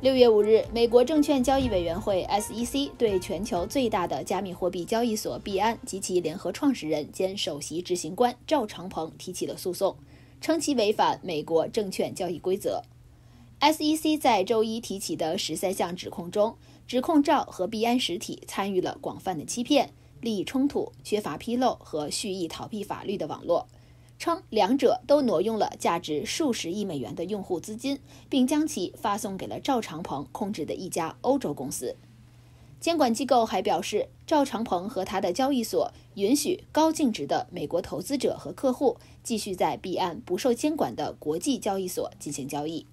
六月五日，美国证券交易委员会 （SEC） 对全球最大的加密货币交易所币安及其联合创始人兼首席执行官赵长鹏提起了诉讼，称其违反美国证券交易规则。SEC 在周一提起的十三项指控中，指控赵和币安实体参与了广泛的欺骗、利益冲突、缺乏披露和蓄意逃避法律的网络。称，两者都挪用了价值数十亿美元的用户资金，并将其发送给了赵长鹏控制的一家欧洲公司。监管机构还表示，赵长鹏和他的交易所允许高净值的美国投资者和客户继续在彼岸、不受监管的国际交易所进行交易。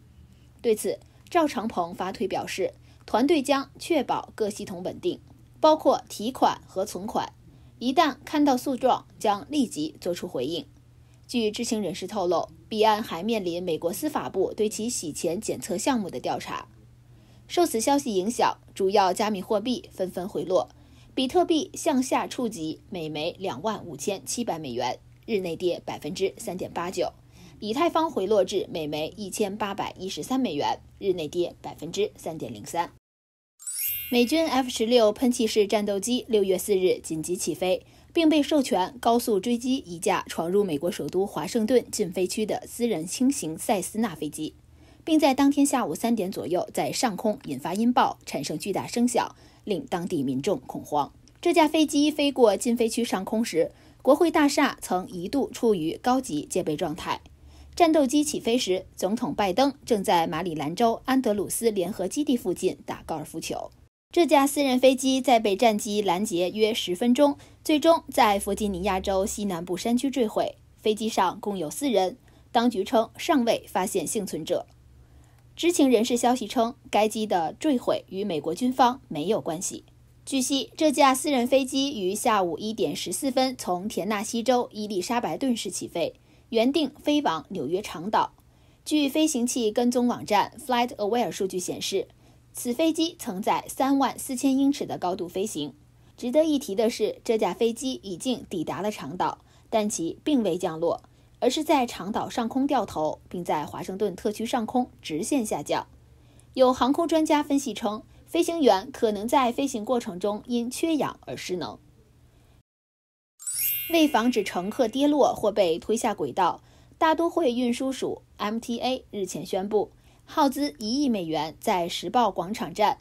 对此，赵长鹏发推表示，团队将确保各系统稳定，包括提款和存款。一旦看到诉状，将立即做出回应。据知情人士透露，彼岸还面临美国司法部对其洗钱检测项目的调查。受此消息影响，主要加密货币纷纷回落，比特币向下触及每枚两万五千七百美元，日内跌百分之三点八九；以太坊回落至每枚一千八百一十三美元，日内跌百分之三点零三。美军 F 十六喷气式战斗机六月四日紧急起飞。并被授权高速追击一架闯入美国首都华盛顿禁飞区的私人轻型塞斯纳飞机，并在当天下午三点左右在上空引发音爆，产生巨大声响，令当地民众恐慌。这架飞机飞过禁飞区上空时，国会大厦曾一度处于高级戒备状态。战斗机起飞时，总统拜登正在马里兰州安德鲁斯联合基地附近打高尔夫球。这架私人飞机在被战机拦截约十分钟，最终在弗吉尼亚州西南部山区坠毁。飞机上共有四人，当局称尚未发现幸存者。知情人士消息称，该机的坠毁与美国军方没有关系。据悉，这架私人飞机于下午一点十四分从田纳西州伊丽莎白顿市起飞，原定飞往纽约长岛。据飞行器跟踪网站 FlightAware 数据显示。此飞机曾在三万四千英尺的高度飞行。值得一提的是，这架飞机已经抵达了长岛，但其并未降落，而是在长岛上空掉头，并在华盛顿特区上空直线下降。有航空专家分析称，飞行员可能在飞行过程中因缺氧而失能。为防止乘客跌落或被推下轨道，大都会运输署 （MTA） 日前宣布。耗资一亿美元，在时报广场站、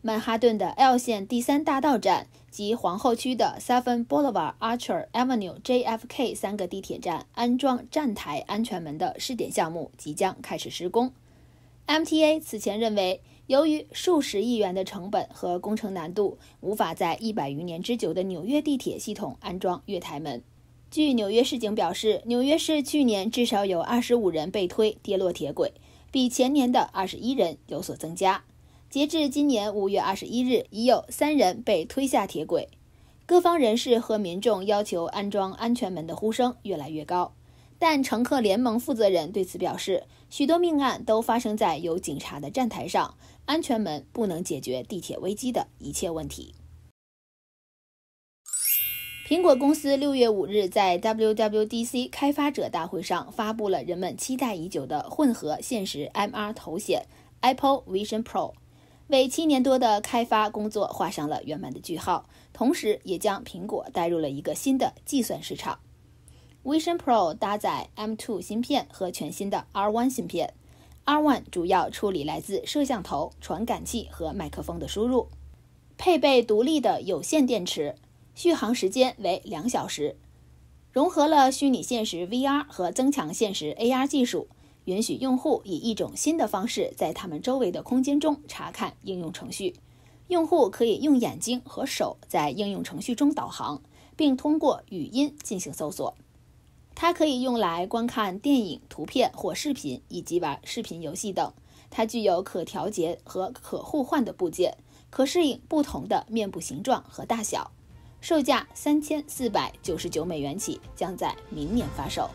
曼哈顿的 L 线第三大道站及皇后区的 s u f e r n Boulevard、a r c h e r Avenue、JFK 三个地铁站安装站台安全门的试点项目即将开始施工。MTA 此前认为，由于数十亿元的成本和工程难度，无法在一百余年之久的纽约地铁系统安装月台门。据纽约市警表示，纽约市去年至少有二十五人被推跌落铁轨。比前年的二十一人有所增加。截至今年五月二十一日，已有三人被推下铁轨。各方人士和民众要求安装安全门的呼声越来越高，但乘客联盟负责人对此表示，许多命案都发生在有警察的站台上，安全门不能解决地铁危机的一切问题。苹果公司六月五日在 WWDC 开发者大会上发布了人们期待已久的混合现实 MR 头显 Apple Vision Pro，为七年多的开发工作画上了圆满的句号，同时也将苹果带入了一个新的计算市场。Vision Pro 搭载 M2 芯片和全新的 R1 芯片，R1 主要处理来自摄像头、传感器和麦克风的输入，配备独立的有线电池。续航时间为两小时，融合了虚拟现实 VR 和增强现实 AR 技术，允许用户以一种新的方式在他们周围的空间中查看应用程序。用户可以用眼睛和手在应用程序中导航，并通过语音进行搜索。它可以用来观看电影、图片或视频，以及玩视频游戏等。它具有可调节和可互换的部件，可适应不同的面部形状和大小。售价三千四百九十九美元起，将在明年发售。